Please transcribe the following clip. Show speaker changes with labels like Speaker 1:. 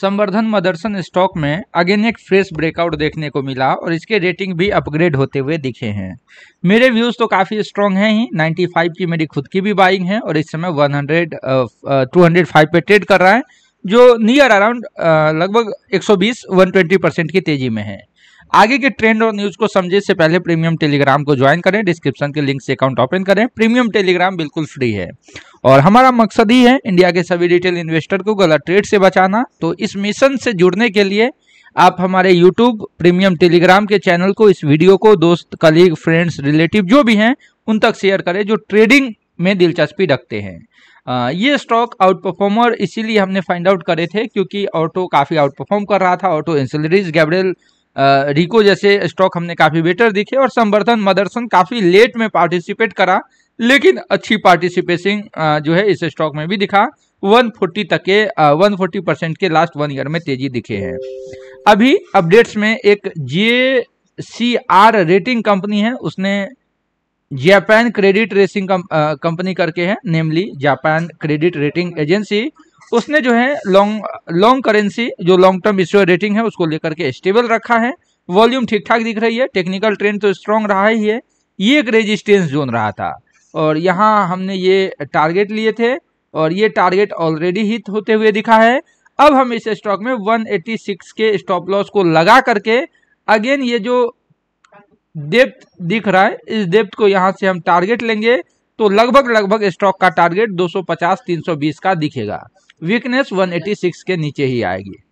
Speaker 1: संवर्धन
Speaker 2: मदरसन स्टॉक में अगेन एक फ्रेश ब्रेकआउट देखने को मिला और इसके रेटिंग भी अपग्रेड होते हुए दिखे हैं मेरे व्यूज़ तो काफ़ी स्ट्रॉन्ग हैं ही 95 की मेरी खुद की भी बाइंग है और इस समय 100 205 पे ट्रेड कर रहा है जो नियर अराउंड लगभग 120 120 परसेंट की तेज़ी में है आगे के ट्रेंड और न्यूज को समझे से पहले प्रीमियम टेलीग्राम को ज्वाइन करें डिस्क्रिप्शन के लिंक से अकाउंट ओपन करें प्रीमियम टेलीग्राम बिल्कुल फ्री है और हमारा मकसद ही है इंडिया के सभी रिटेल इन्वेस्टर को गलत ट्रेड से बचाना तो इस मिशन से जुड़ने के लिए आप हमारे यूट्यूब प्रीमियम टेलीग्राम के चैनल को इस वीडियो को दोस्त कलीग फ्रेंड्स रिलेटिव जो भी हैं उन तक शेयर करें जो ट्रेडिंग में दिलचस्पी रखते हैं आ, ये स्टॉक आउट परफॉर्मर इसीलिए हमने फाइंड आउट करे थे क्योंकि ऑटो काफ़ी आउट परफॉर्म कर रहा था ऑटो एंसिलरीज गैबरेल रिको जैसे स्टॉक हमने काफ़ी बेटर दिखे और संवर्धन मदरसन काफ़ी लेट में पार्टिसिपेट करा लेकिन अच्छी पार्टिसिपेशन जो है इस स्टॉक में भी दिखा 140 तक के 140 परसेंट के लास्ट वन ईयर में तेजी दिखे हैं अभी अपडेट्स में एक J C R rating company है उसने जापान क्रेडिट रेसिंग कंपनी करके है namely Japan credit rating agency उसने जो है लॉन्ग लॉन्ग करेंसी जो लॉन्ग टर्म इश्यो रेटिंग है उसको लेकर के स्टेबल रखा है वॉल्यूम ठीक ठाक दिख रही है टेक्निकल ट्रेंड तो स्ट्रांग रहा ही है ये एक रेजिस्टेंस जोन रहा था और यहाँ हमने ये टारगेट लिए थे और ये टारगेट ऑलरेडी हिट होते हुए दिखा है अब हम इस स्टॉक में 186 के स्टॉप लॉस को लगा करके अगेन ये जो डेप्थ दिख रहा है इस डेप्थ को यहाँ से हम टारगेट लेंगे तो लगभग लगभग स्टॉक का टारगेट 250-320 का दिखेगा वीकनेस 186 के नीचे ही आएगी